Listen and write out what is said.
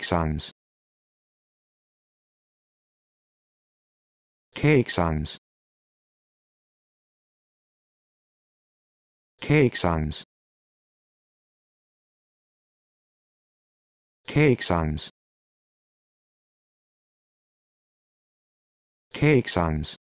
sons cake sons cake sons